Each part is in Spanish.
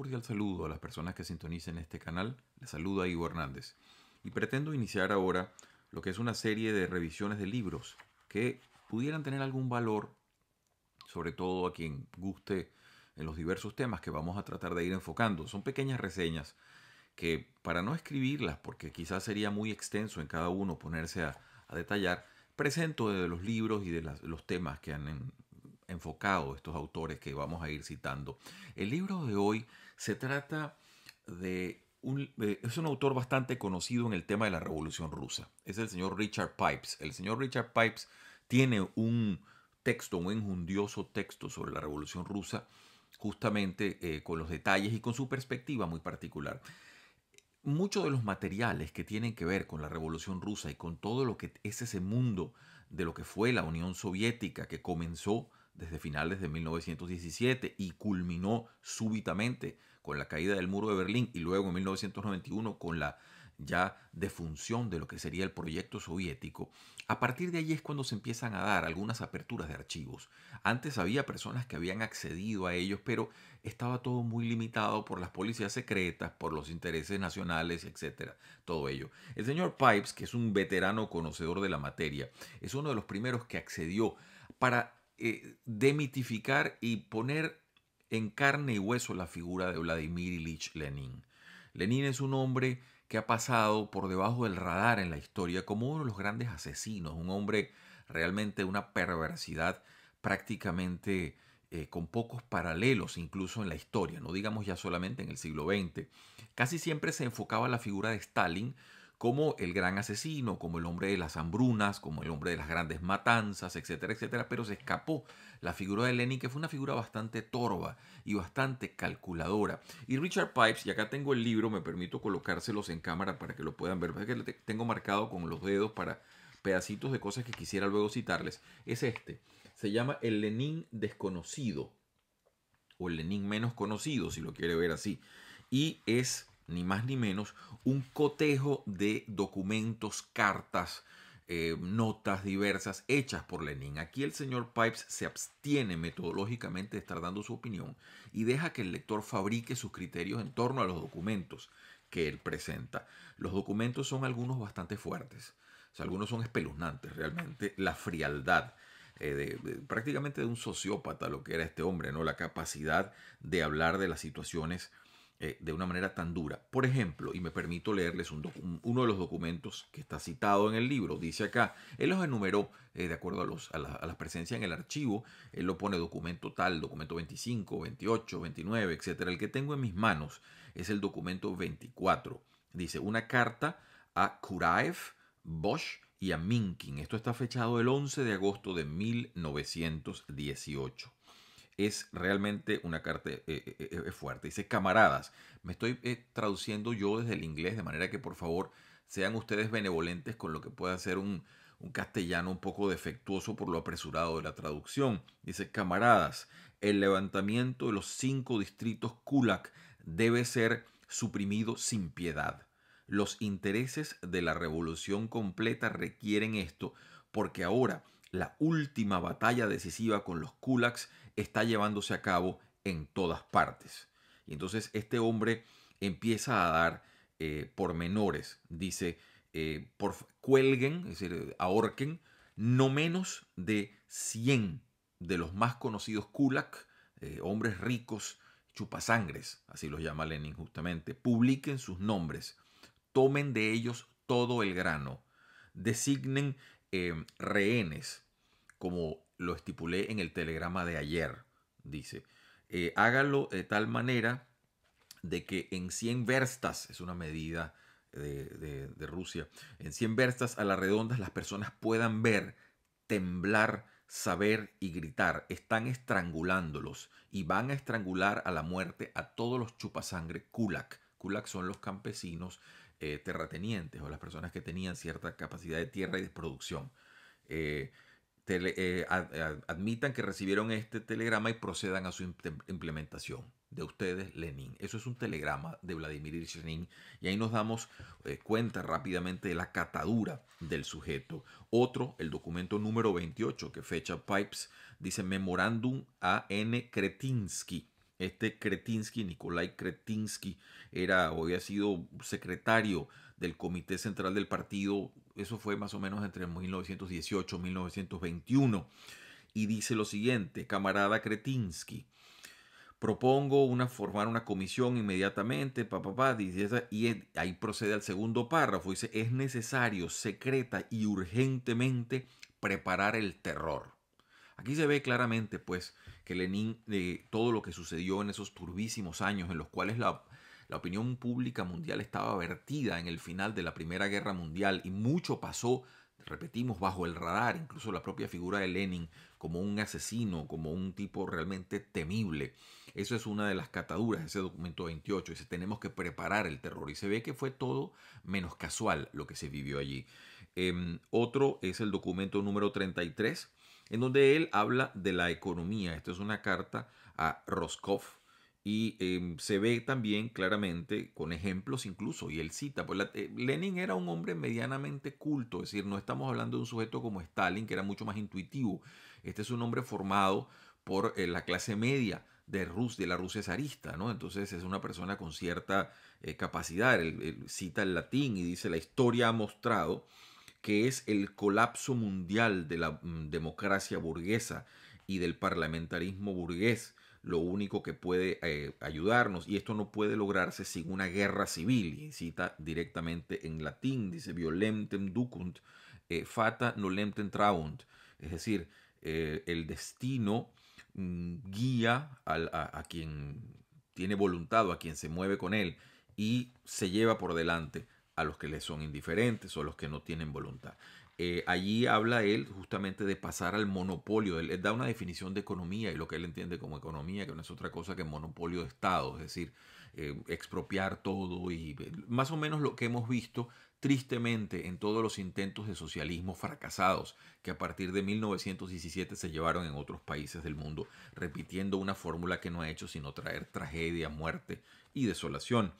cordial saludo a las personas que sintonicen este canal. Les a Ivo Hernández. Y pretendo iniciar ahora lo que es una serie de revisiones de libros que pudieran tener algún valor, sobre todo a quien guste en los diversos temas que vamos a tratar de ir enfocando. Son pequeñas reseñas que para no escribirlas, porque quizás sería muy extenso en cada uno ponerse a, detallar, presento de los libros y de los temas que han enfocado estos autores que vamos a ir citando. El libro de hoy se trata de un, es un autor bastante conocido en el tema de la Revolución Rusa. Es el señor Richard Pipes. El señor Richard Pipes tiene un texto, un enjundioso texto sobre la Revolución Rusa, justamente eh, con los detalles y con su perspectiva muy particular. Muchos de los materiales que tienen que ver con la Revolución Rusa y con todo lo que es ese mundo de lo que fue la Unión Soviética que comenzó desde finales de 1917 y culminó súbitamente con la caída del muro de Berlín y luego en 1991 con la ya defunción de lo que sería el proyecto soviético, a partir de ahí es cuando se empiezan a dar algunas aperturas de archivos. Antes había personas que habían accedido a ellos, pero estaba todo muy limitado por las policías secretas, por los intereses nacionales, etcétera, todo ello. El señor Pipes, que es un veterano conocedor de la materia, es uno de los primeros que accedió para eh, demitificar y poner en carne y hueso la figura de Vladimir Ilich Lenin. Lenin es un hombre que ha pasado por debajo del radar en la historia como uno de los grandes asesinos, un hombre realmente de una perversidad prácticamente eh, con pocos paralelos incluso en la historia, no digamos ya solamente en el siglo XX. Casi siempre se enfocaba la figura de Stalin como el gran asesino, como el hombre de las hambrunas, como el hombre de las grandes matanzas, etcétera, etcétera, pero se escapó la figura de Lenin, que fue una figura bastante torva y bastante calculadora. Y Richard Pipes, y acá tengo el libro, me permito colocárselos en cámara para que lo puedan ver, es que lo tengo marcado con los dedos para pedacitos de cosas que quisiera luego citarles, es este. Se llama El Lenin desconocido, o el Lenin menos conocido, si lo quiere ver así. Y es ni más ni menos, un cotejo de documentos, cartas, eh, notas diversas hechas por Lenin. Aquí el señor Pipes se abstiene metodológicamente de estar dando su opinión y deja que el lector fabrique sus criterios en torno a los documentos que él presenta. Los documentos son algunos bastante fuertes, algunos son espeluznantes realmente, la frialdad. Eh, prácticamente de un sociópata lo que era este hombre, ¿no? La capacidad de hablar de las situaciones eh, de una manera tan dura. Por ejemplo, y me permito leerles uno de los documentos que está citado en el libro, dice acá, él los enumeró eh, de acuerdo a, los, a, a las presencias en el archivo, él lo pone documento tal, documento 25, 28, 29, etc. El que tengo en mis manos es el documento 24. Dice, una carta a Kuraev, Bosch y a Minkin. Esto está fechado el 11 de agosto de 1918 es realmente una carta eh, eh, eh, fuerte. Dice, camaradas, me estoy traduciendo yo desde el inglés, de manera que por favor sean ustedes benevolentes con lo que pueda ser un, un castellano un poco defectuoso por lo apresurado de la traducción. Dice, camaradas, el levantamiento de los cinco distritos Kulak debe ser suprimido sin piedad. Los intereses de la revolución completa requieren esto, porque ahora la última batalla decisiva con los kulaks está llevándose a cabo en todas partes. Y entonces este hombre empieza a dar eh, pormenores. Dice, eh, por, cuelguen, es decir, ahorquen, no menos de 100 de los más conocidos kulak, eh, hombres ricos, chupasangres, así los llama Lenin justamente, publiquen sus nombres, tomen de ellos todo el grano, designen Em, rehenes, como lo estipulé en el telegrama de ayer, dice. Eh, hágalo de tal manera de que en 100 verstas, es una medida de, Rusia, en 100 verstas a las redondas las personas puedan ver, temblar, saber y gritar. Están estrangulándolos y van a estrangular a la muerte a todos los chupasangre kulak Kulak son los campesinos eh, terratenientes o las personas que tenían cierta capacidad de tierra y de producción. Eh, eh, admitan que recibieron este telegrama y procedan a su implementación. De ustedes, Lenin. Eso es un telegrama de Vladimir Lenin y ahí nos damos cuenta rápidamente de la catadura del sujeto. Otro, el documento número 28 que fecha Pipes, dice Memorándum a N. Kretinsky este Kretinsky, Nikolai Kretinsky, era o había sido secretario del Comité Central del Partido, eso fue más o menos entre 1918 y 1921, y dice lo siguiente, camarada Kretinsky, propongo una, formar una comisión inmediatamente, papá, pa, y ahí procede al segundo párrafo, dice, es necesario, secreta y urgentemente preparar el terror. Aquí se ve claramente, pues, Lenin, de eh, todo lo que sucedió en esos turbísimos años en los cuales la, opinión pública mundial estaba vertida en el final de la Primera Guerra Mundial y mucho pasó, repetimos, bajo el radar, incluso la propia figura de Lenin como un asesino, como un tipo realmente temible. Eso es una de las cataduras de ese documento 28. Dice, tenemos que preparar el terror. Y se ve que fue todo menos casual lo que se vivió allí. Em, otro es el documento número 33 en donde él habla de la economía. Esto es una carta a Roscoff y em, se ve también claramente con ejemplos incluso, y él cita, pues, eh, Lenin era un hombre medianamente culto, es decir, no estamos hablando de un sujeto como Stalin, que era mucho más intuitivo, este es un hombre formado por eh, la clase media de, de la Rusia zarista, ¿no? Entonces es una persona con cierta eh, capacidad, cita el latín y dice, la historia ha mostrado que es el colapso mundial de la mm, democracia burguesa y del parlamentarismo burgués, lo único que puede eh, ayudarnos, y esto no puede lograrse sin una guerra civil, y cita directamente en latín, dice violentem ducunt, eh, fata nolentem traunt, es decir, eh, el destino mm, guía a, quien tiene voluntad a quien se mueve con él y se lleva por delante a los que les son indiferentes o a los que no tienen voluntad. Eh, allí habla él justamente de pasar al monopolio. Él, da una definición de economía y lo que él entiende como economía, que no es otra cosa que monopolio de Estado, es decir, eh, expropiar todo y eh, más o menos lo que hemos visto tristemente en todos los intentos de socialismo fracasados que a partir de 1917 se llevaron en otros países del mundo, repitiendo una fórmula que no ha hecho sino traer tragedia, muerte y desolación.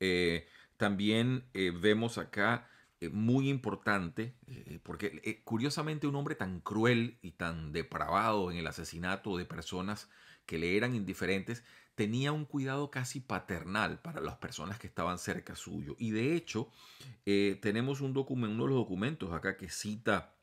Eh, también eh, vemos acá eh, muy importante, eh, porque curiosamente un hombre tan cruel y tan depravado en el asesinato de personas que le eran indiferentes, tenía un cuidado casi paternal para las personas que estaban cerca suyo. Y de hecho, tenemos un documento, uno de los documentos acá que cita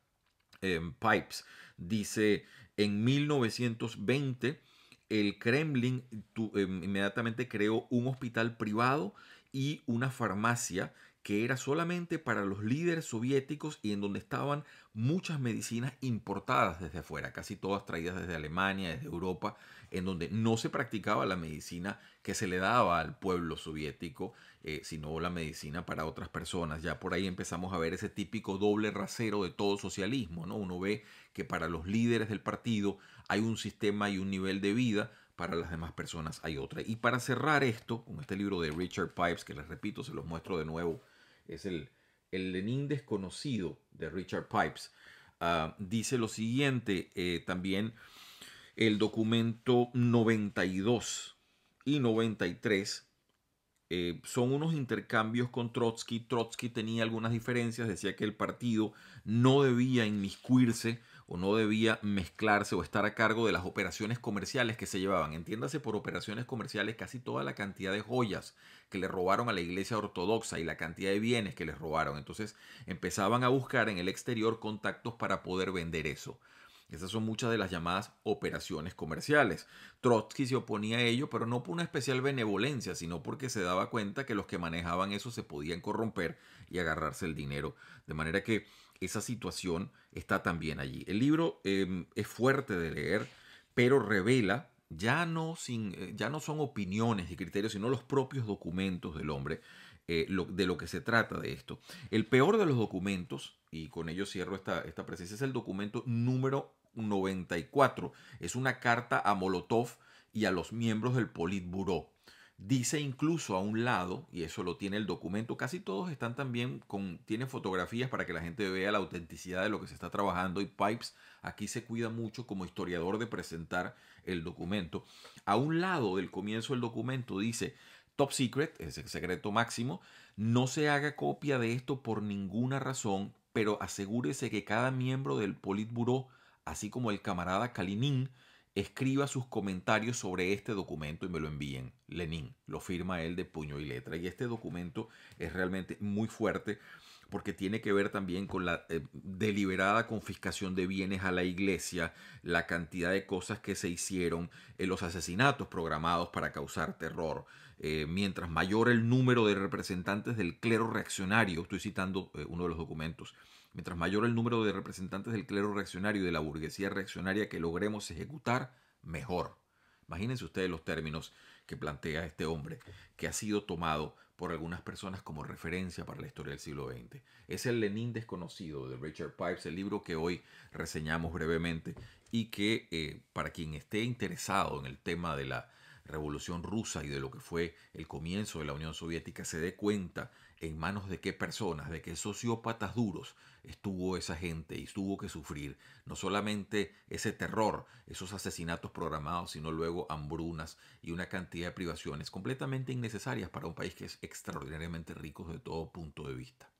em, Pipes, dice, en 1920, el Kremlin em, inmediatamente creó un hospital privado y una farmacia que era solamente para los líderes soviéticos y en donde estaban muchas medicinas importadas desde afuera, casi todas traídas desde Alemania, desde Europa, en donde no se practicaba la medicina que se le daba al pueblo soviético, eh, sino la medicina para otras personas. Ya por ahí empezamos a ver ese típico doble rasero de todo socialismo, ¿no? Uno ve que para los líderes del partido hay un sistema y un nivel de vida, para las demás personas hay otra. Y para cerrar esto, con este libro de Richard Pipes, que les repito, se los muestro de nuevo, es el, el Lenin desconocido de Richard Pipes, ah, dice lo siguiente, eh, también el documento 92 y 93 eh, son unos intercambios con Trotsky. Trotsky tenía algunas diferencias, decía que el partido no debía inmiscuirse o no debía mezclarse o estar a cargo de las operaciones comerciales que se llevaban. Entiéndase por operaciones comerciales casi toda la cantidad de joyas que le robaron a la iglesia ortodoxa y la cantidad de bienes que les robaron. Entonces empezaban a buscar en el exterior contactos para poder vender eso. Esas son muchas de las llamadas operaciones comerciales. Trotsky se oponía a ello, pero no por una especial benevolencia, sino porque se daba cuenta que los que manejaban eso se podían corromper y agarrarse el dinero. De manera que esa situación está también allí. El libro em, es fuerte de leer, pero revela ya no, sin, eh, ya no son opiniones y criterios, sino los propios documentos del hombre eh, de lo que se trata de esto. El peor de los documentos, y con ello cierro esta, esta presencia, es el documento número 94. Es una carta a Molotov y a los miembros del Politburó. Dice incluso a un lado, y eso lo tiene el documento, casi todos están también con, tienen fotografías para que la gente vea la autenticidad de lo que se está trabajando y Pipes aquí se cuida mucho como historiador de presentar el documento. A un lado del comienzo del documento dice, top secret, es el secreto máximo. No se haga copia de esto por ninguna razón, pero asegúrese que cada miembro del Politburo, así como el camarada Kalinin, escriba sus comentarios sobre este documento y me lo envíen. Lenin lo firma él de puño y letra. Y este documento es realmente muy fuerte porque tiene que ver también con la eh, deliberada confiscación de bienes a la iglesia, la cantidad de cosas que se hicieron, eh, los asesinatos programados para causar terror, eh, mientras mayor el número de representantes del clero reaccionario, estoy citando eh, uno de los documentos, mientras mayor el número de representantes del clero reaccionario y de la burguesía reaccionaria que logremos ejecutar, mejor. Imagínense ustedes los términos que plantea este hombre, que ha sido tomado por algunas personas como referencia para la historia del siglo XX. Es el Lenin desconocido de Richard Pipes, el libro que hoy reseñamos brevemente y que eh, para quien esté interesado en el tema de la Revolución Rusa y de lo que fue el comienzo de la Unión Soviética se dé cuenta en manos de qué personas, de qué sociópatas duros estuvo esa gente y tuvo que sufrir no solamente ese terror, esos asesinatos programados, sino luego hambrunas y una cantidad de privaciones completamente innecesarias para un país que es extraordinariamente rico de todo punto de vista.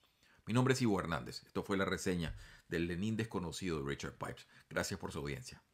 Mi nombre es Ivo Hernández. Esto fue la reseña del Lenin desconocido de Richard Pipes. Gracias por su audiencia.